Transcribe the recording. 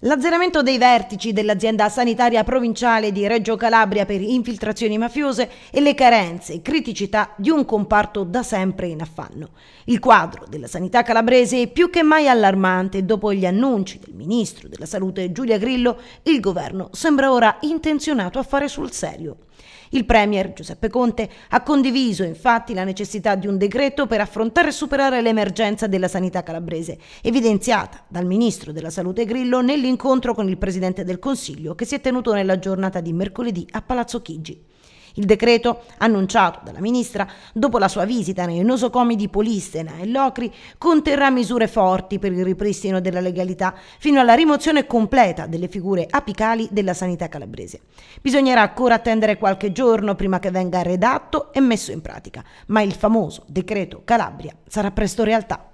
L'azzeramento dei vertici dell'azienda sanitaria provinciale di Reggio Calabria per infiltrazioni mafiose e le carenze e criticità di un comparto da sempre in affanno. Il quadro della sanità calabrese è più che mai allarmante. Dopo gli annunci del ministro della salute Giulia Grillo, il governo sembra ora intenzionato a fare sul serio. Il Premier Giuseppe Conte ha condiviso infatti la necessità di un decreto per affrontare e superare l'emergenza della sanità calabrese, evidenziata dal Ministro della Salute Grillo nell'incontro con il Presidente del Consiglio che si è tenuto nella giornata di mercoledì a Palazzo Chigi. Il decreto, annunciato dalla ministra dopo la sua visita nei nosocomi di Polistena e Locri, conterrà misure forti per il ripristino della legalità fino alla rimozione completa delle figure apicali della sanità calabrese. Bisognerà ancora attendere qualche giorno prima che venga redatto e messo in pratica, ma il famoso decreto Calabria sarà presto realtà.